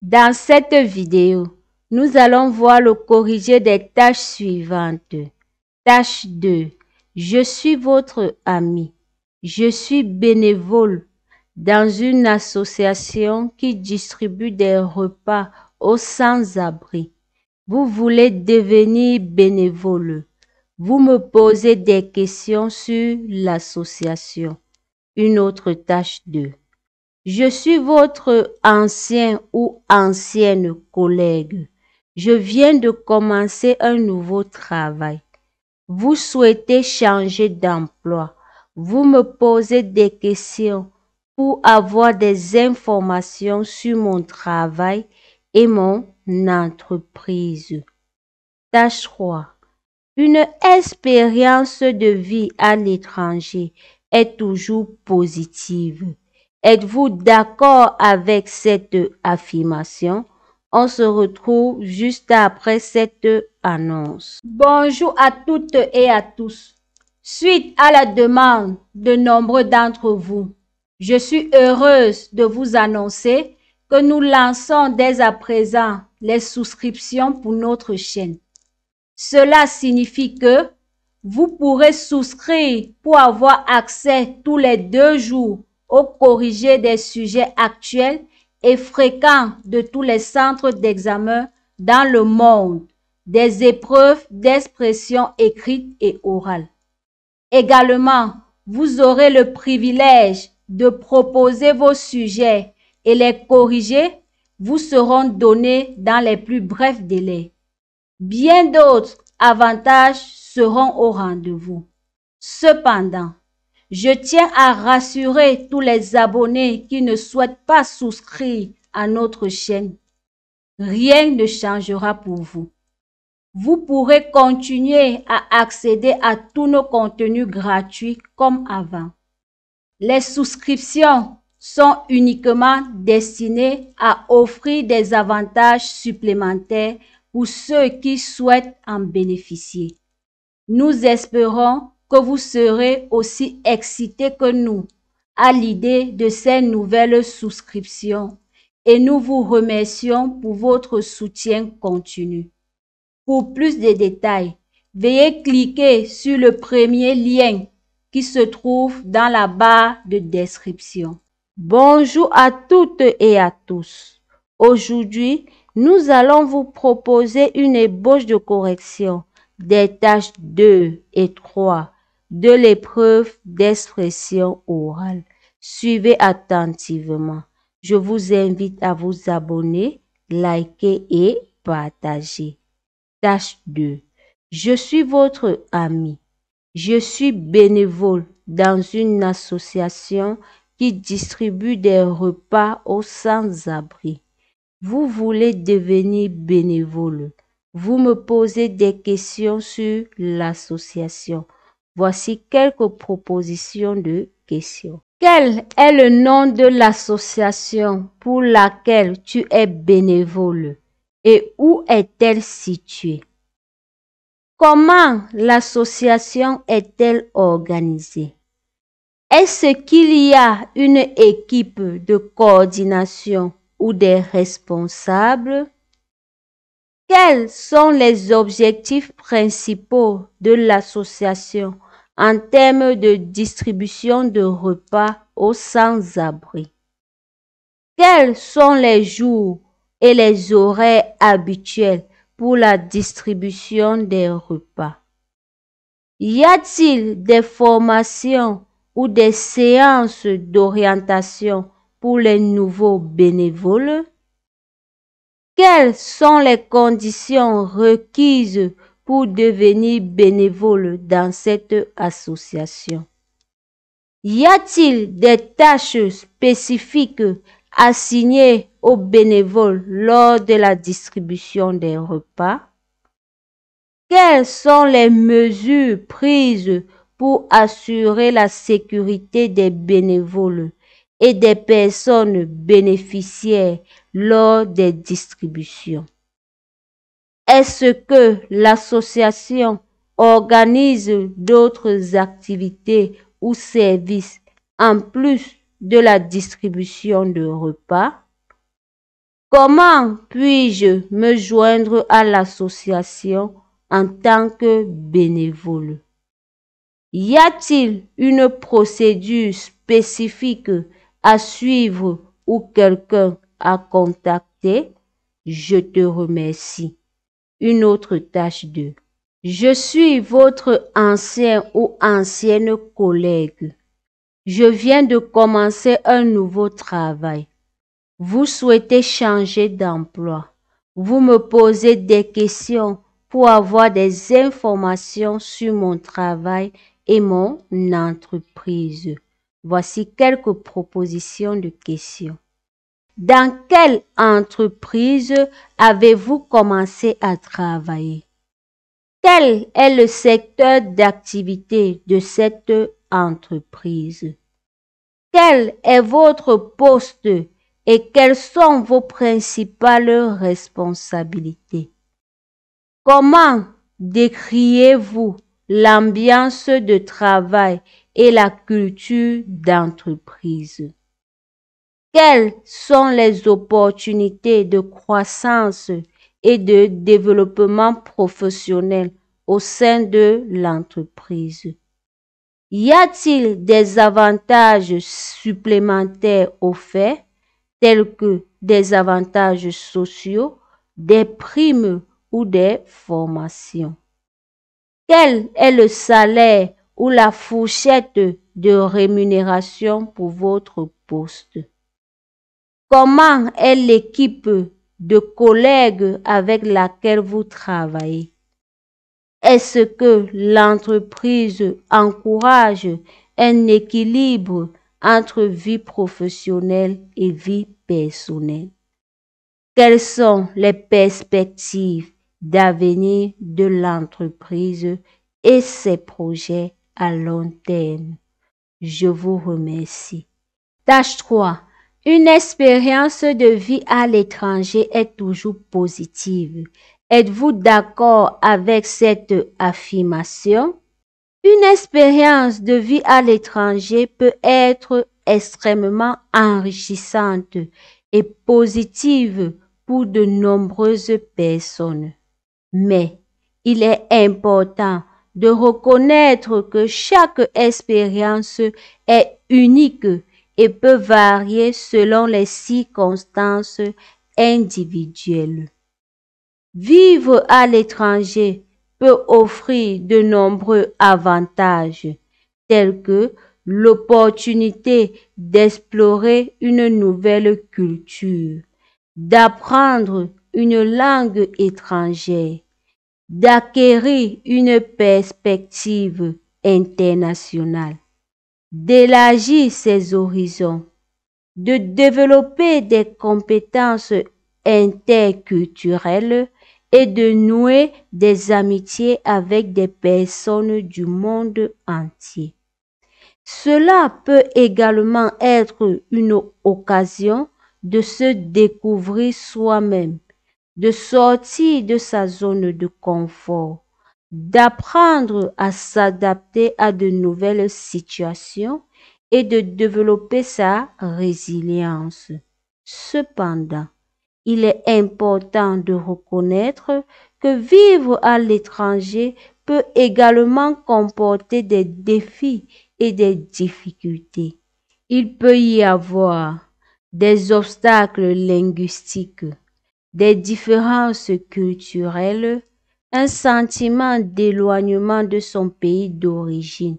Dans cette vidéo, nous allons voir le corrigé des tâches suivantes. Tâche 2. Je suis votre ami. Je suis bénévole dans une association qui distribue des repas aux sans-abri. Vous voulez devenir bénévole. Vous me posez des questions sur l'association. Une autre tâche 2. Je suis votre ancien ou ancienne collègue. Je viens de commencer un nouveau travail. Vous souhaitez changer d'emploi. Vous me posez des questions pour avoir des informations sur mon travail et mon entreprise. Tâche 3. Une expérience de vie à l'étranger est toujours positive. Êtes-vous d'accord avec cette affirmation? On se retrouve juste après cette annonce. Bonjour à toutes et à tous. Suite à la demande de nombreux d'entre vous, je suis heureuse de vous annoncer que nous lançons dès à présent les souscriptions pour notre chaîne. Cela signifie que vous pourrez souscrire pour avoir accès tous les deux jours Corriger des sujets actuels et fréquents de tous les centres d'examen dans le monde, des épreuves d'expression écrite et orale. Également, vous aurez le privilège de proposer vos sujets et les corriger vous seront donnés dans les plus brefs délais. Bien d'autres avantages seront au rendez-vous. Cependant, je tiens à rassurer tous les abonnés qui ne souhaitent pas souscrire à notre chaîne. Rien ne changera pour vous. Vous pourrez continuer à accéder à tous nos contenus gratuits comme avant. Les souscriptions sont uniquement destinées à offrir des avantages supplémentaires pour ceux qui souhaitent en bénéficier. Nous espérons que vous serez aussi excités que nous à l'idée de ces nouvelles souscriptions et nous vous remercions pour votre soutien continu. Pour plus de détails, veuillez cliquer sur le premier lien qui se trouve dans la barre de description. Bonjour à toutes et à tous. Aujourd'hui, nous allons vous proposer une ébauche de correction des tâches 2 et 3 de l'épreuve d'expression orale. Suivez attentivement. Je vous invite à vous abonner, liker et partager. Tâche 2. Je suis votre ami. Je suis bénévole dans une association qui distribue des repas aux sans-abri. Vous voulez devenir bénévole. Vous me posez des questions sur l'association. Voici quelques propositions de questions. Quel est le nom de l'association pour laquelle tu es bénévole et où est-elle située? Comment l'association est-elle organisée? Est-ce qu'il y a une équipe de coordination ou des responsables? Quels sont les objectifs principaux de l'association en termes de distribution de repas aux sans-abri. Quels sont les jours et les horaires habituels pour la distribution des repas Y a-t-il des formations ou des séances d'orientation pour les nouveaux bénévoles Quelles sont les conditions requises devenir bénévole dans cette association. Y a-t-il des tâches spécifiques assignées aux bénévoles lors de la distribution des repas? Quelles sont les mesures prises pour assurer la sécurité des bénévoles et des personnes bénéficiaires lors des distributions? Est-ce que l'association organise d'autres activités ou services en plus de la distribution de repas? Comment puis-je me joindre à l'association en tant que bénévole? Y a-t-il une procédure spécifique à suivre ou quelqu'un à contacter? Je te remercie une autre tâche 2. Je suis votre ancien ou ancienne collègue. Je viens de commencer un nouveau travail. Vous souhaitez changer d'emploi. Vous me posez des questions pour avoir des informations sur mon travail et mon entreprise. Voici quelques propositions de questions. Dans quelle entreprise avez-vous commencé à travailler? Quel est le secteur d'activité de cette entreprise? Quel est votre poste et quelles sont vos principales responsabilités? Comment décriez-vous l'ambiance de travail et la culture d'entreprise? Quelles sont les opportunités de croissance et de développement professionnel au sein de l'entreprise? Y a-t-il des avantages supplémentaires offerts, tels que des avantages sociaux, des primes ou des formations? Quel est le salaire ou la fourchette de rémunération pour votre poste? Comment est l'équipe de collègues avec laquelle vous travaillez Est-ce que l'entreprise encourage un équilibre entre vie professionnelle et vie personnelle Quelles sont les perspectives d'avenir de l'entreprise et ses projets à long terme Je vous remercie. Tâche 3 une expérience de vie à l'étranger est toujours positive. Êtes-vous d'accord avec cette affirmation? Une expérience de vie à l'étranger peut être extrêmement enrichissante et positive pour de nombreuses personnes. Mais il est important de reconnaître que chaque expérience est unique et peut varier selon les circonstances individuelles. Vivre à l'étranger peut offrir de nombreux avantages, tels que l'opportunité d'explorer une nouvelle culture, d'apprendre une langue étrangère, d'acquérir une perspective internationale d'élargir ses horizons, de développer des compétences interculturelles et de nouer des amitiés avec des personnes du monde entier. Cela peut également être une occasion de se découvrir soi-même, de sortir de sa zone de confort d'apprendre à s'adapter à de nouvelles situations et de développer sa résilience. Cependant, il est important de reconnaître que vivre à l'étranger peut également comporter des défis et des difficultés. Il peut y avoir des obstacles linguistiques, des différences culturelles, un sentiment d'éloignement de son pays d'origine,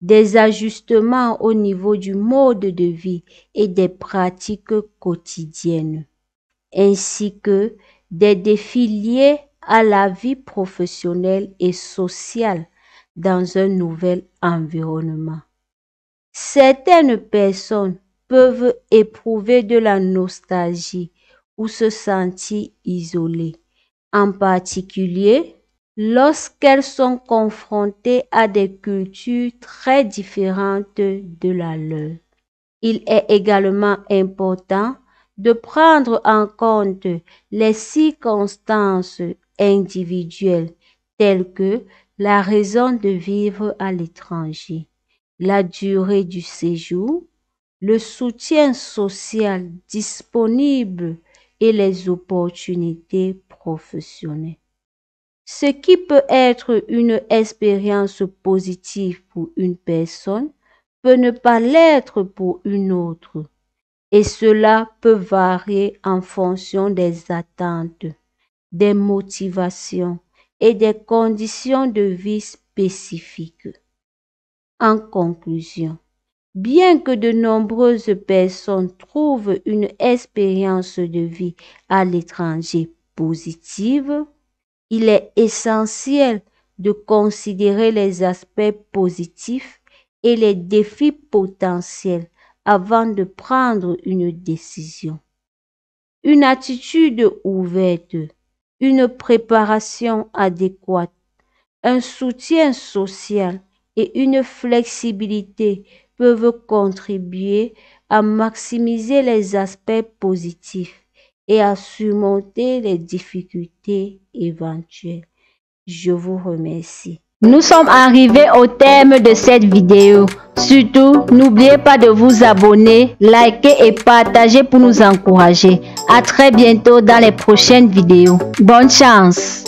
des ajustements au niveau du mode de vie et des pratiques quotidiennes, ainsi que des défis liés à la vie professionnelle et sociale dans un nouvel environnement. Certaines personnes peuvent éprouver de la nostalgie ou se sentir isolées en particulier lorsqu'elles sont confrontées à des cultures très différentes de la leur. Il est également important de prendre en compte les circonstances individuelles telles que la raison de vivre à l'étranger, la durée du séjour, le soutien social disponible et les opportunités professionnelles. Ce qui peut être une expérience positive pour une personne peut ne pas l'être pour une autre et cela peut varier en fonction des attentes, des motivations et des conditions de vie spécifiques. En conclusion, Bien que de nombreuses personnes trouvent une expérience de vie à l'étranger positive, il est essentiel de considérer les aspects positifs et les défis potentiels avant de prendre une décision. Une attitude ouverte, une préparation adéquate, un soutien social et une flexibilité contribuer à maximiser les aspects positifs et à surmonter les difficultés éventuelles. Je vous remercie. Nous sommes arrivés au terme de cette vidéo. Surtout, n'oubliez pas de vous abonner, liker et partager pour nous encourager. À très bientôt dans les prochaines vidéos. Bonne chance